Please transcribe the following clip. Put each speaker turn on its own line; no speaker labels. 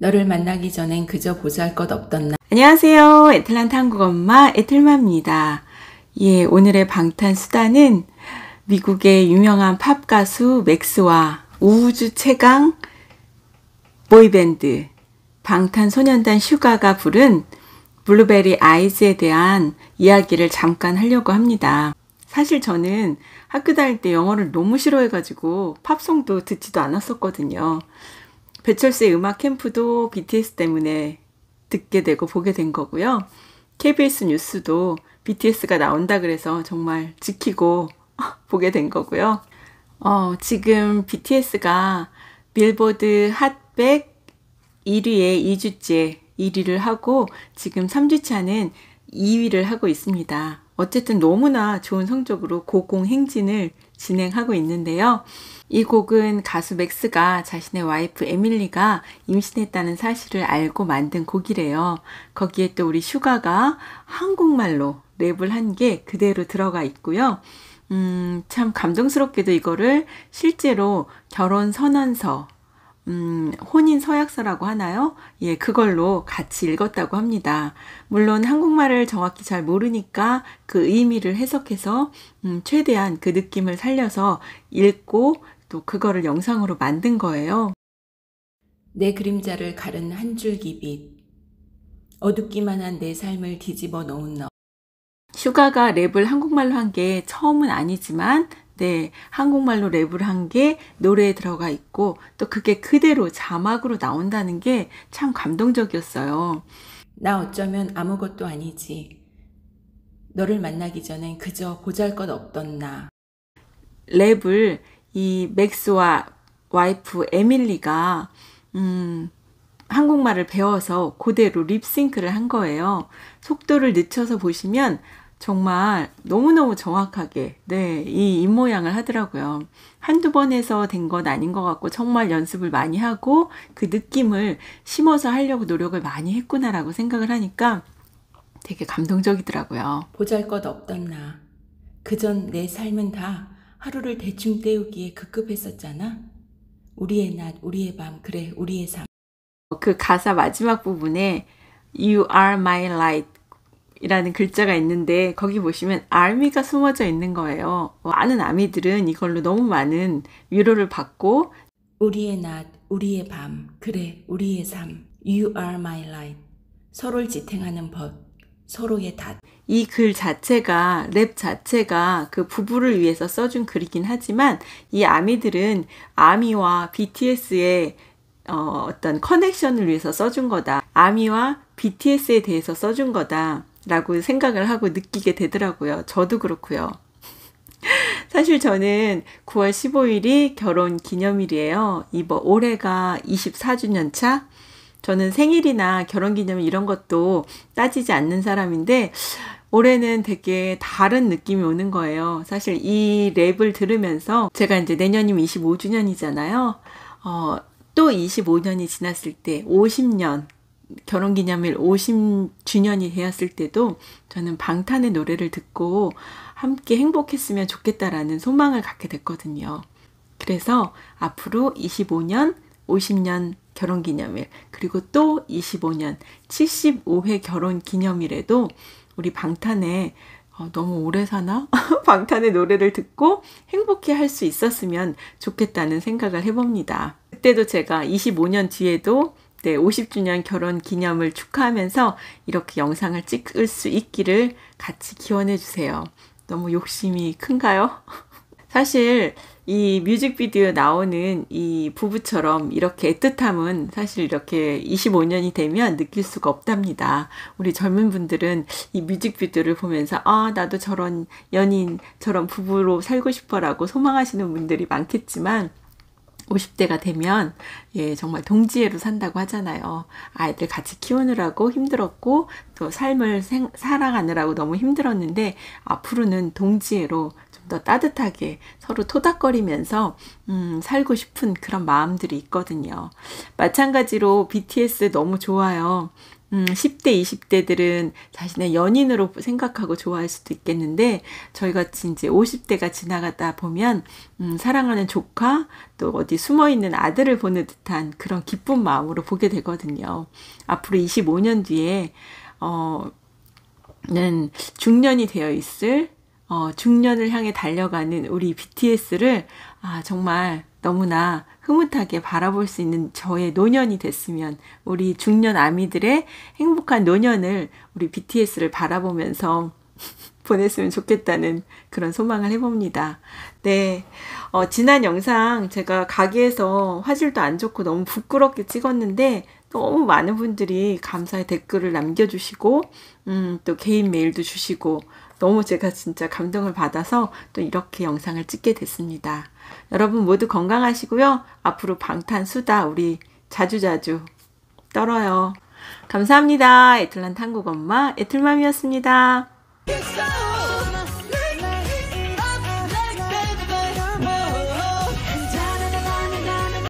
너를 만나기 전엔 그저 보잘 것 없던 나. 안녕하세요. 애틀란타 한국 엄마 애틀마입니다. 예, 오늘의 방탄 수단은 미국의 유명한 팝 가수 맥스와 우주 최강 보이밴드 방탄소년단 슈가가 부른 블루베리 아이즈에 대한 이야기를 잠깐 하려고 합니다. 사실 저는 학교 다닐 때 영어를 너무 싫어해가지고 팝송도 듣지도 않았었거든요. 배철수의 음악 캠프도 BTS 때문에 듣게 되고 보게 된 거고요. KBS 뉴스도 BTS가 나온다 그래서 정말 지키고 보게 된 거고요. 어, 지금 BTS가 빌보드 핫백 1위에 2주째 1위를 하고 지금 3주차는 2위를 하고 있습니다. 어쨌든 너무나 좋은 성적으로 고공행진을 진행하고 있는데요. 이 곡은 가수 맥스가 자신의 와이프 에밀리가 임신했다는 사실을 알고 만든 곡이래요. 거기에 또 우리 슈가가 한국말로 랩을 한 게 그대로 들어가 있고요. 음, 참 감동스럽게도 이거를 실제로 결혼 선언서, 음, 혼인 서약서라고 하나요? 예, 그걸로 같이 읽었다고 합니다. 물론 한국말을 정확히 잘 모르니까 그 의미를 해석해서, 음, 최대한 그 느낌을 살려서 읽고 또 그거를 영상으로 만든 거예요. 내 그림자를 가른 한 줄기 빛. 어둡기만 한 내 삶을 뒤집어 놓은 너. 슈가가 랩을 한국말로 한 게 처음은 아니지만 네, 한국말로 랩을 한 게 노래에 들어가 있고 또 그게 그대로 자막으로 나온다는 게 참 감동적이었어요. 나 어쩌면 아무것도 아니지. 너를 만나기 전엔 그저 보잘 것 없던 나. 랩을 이 맥스와 와이프 에밀리가 음, 한국말을 배워서 그대로 립싱크를 한 거예요. 속도를 늦춰서 보시면 정말 너무너무 정확하게 네, 이 입모양을 하더라고요. 한두 번에서된 건 아닌 것 같고 정말 연습을 많이 하고 그 느낌을 심어서 하려고 노력을 많이 했구나라고 생각을 하니까 되게 감동적이더라고요. 보잘 것 없던 나. 그전 내 삶은 다 하루를 대충 때우기에 급급했었잖아. 우리의 낮, 우리의 밤, 그래, 우리의 삶. 그 가사 마지막 부분에 You are my light 이라는 글자가 있는데 거기 보시면 a r 가 숨어져 있는 거예요. 많은 어, 아미들은 이걸로 너무 많은 위로를 받고 우리의 낮, 우리의 밤, 그래, 우리의 삶, You are my light 서로를 지탱하는 법, 서로의 닷. 이글 자체가, 랩 자체가 그 부부를 위해서 써준 글이긴 하지만 이 아미들은 아미와 BTS의 어, 어떤 커넥션을 위해서 써준 거다. 아미와 BTS에 대해서 써준 거다. 라고 생각을 하고 느끼게 되더라고요. 저도 그렇고요. 사실 저는 9월 15일이 결혼 기념일이에요. 이번 올해가 24주년 차. 저는 생일이나 결혼기념일 이런 것도 따지지 않는 사람인데 올해는 되게 다른 느낌이 오는 거예요. 사실 이 랩을 들으면서 제가 이제 내년이면 25주년이잖아요. 어, 또 25년이 지났을 때 50년 결혼 기념일 50주년이 되었을 때도 저는 방탄의 노래를 듣고 함께 행복했으면 좋겠다라는 소망을 갖게 됐거든요. 그래서 앞으로 25년, 50년 결혼 기념일, 그리고 또 25년 75회 결혼 기념일에도 우리 방탄의 어, 너무 오래 사나? 방탄의 노래를 듣고 행복해 할 수 있었으면 좋겠다는 생각을 해봅니다. 그때도 제가 25년 뒤에도 네, 50주년 결혼 기념을 축하하면서 이렇게 영상을 찍을 수 있기를 같이 기원해 주세요. 너무 욕심이 큰가요? 사실 이 뮤직비디오 나오는 이 부부처럼 이렇게 애틋함은 사실 이렇게 25년이 되면 느낄 수가 없답니다. 우리 젊은 분들은 이 뮤직비디오를 보면서 아, 나도 저런 연인, 저런 부부로 살고 싶어라고 소망하시는 분들이 많겠지만 50대가 되면 예, 정말 동지애로 산다고 하잖아요. 아이들 같이 키우느라고 힘들었고 또 삶을 생, 살아가느라고 너무 힘들었는데 앞으로는 동지애로 좀 더 따뜻하게 서로 토닥거리면서 음, 살고 싶은 그런 마음들이 있거든요. 마찬가지로 BTS 너무 좋아요. 음, 10대, 20대들은 자신의 연인으로 생각하고 좋아할 수도 있겠는데, 저희가이 이제 50대가 지나가다 보면, 음, 사랑하는 조카, 또 어디 숨어 있는 아들을 보는 듯한 그런 기쁜 마음으로 보게 되거든요. 앞으로 25년 뒤에, 어, 는 중년이 되어 있을, 어, 중년을 향해 달려가는 우리 BTS를 아, 정말 너무나 흐뭇하게 바라볼 수 있는 저의 노년이 됐으면 우리 중년 아미들의 행복한 노년을 우리 BTS를 바라보면서 보냈으면 좋겠다는 그런 소망을 해봅니다. 네. 어, 지난 영상 제가 가게에서 화질도 안 좋고 너무 부끄럽게 찍었는데 너무 많은 분들이 감사의 댓글을 남겨주시고, 음, 또 개인 메일도 주시고, 너무 제가 진짜 감동을 받아서 또 이렇게 영상을 찍게 됐습니다. 여러분 모두 건강하시고요. 앞으로 방탄수다 우리 자주자주 떨어요. 감사합니다. 애틀란 한국엄마 애틀맘이었습니다.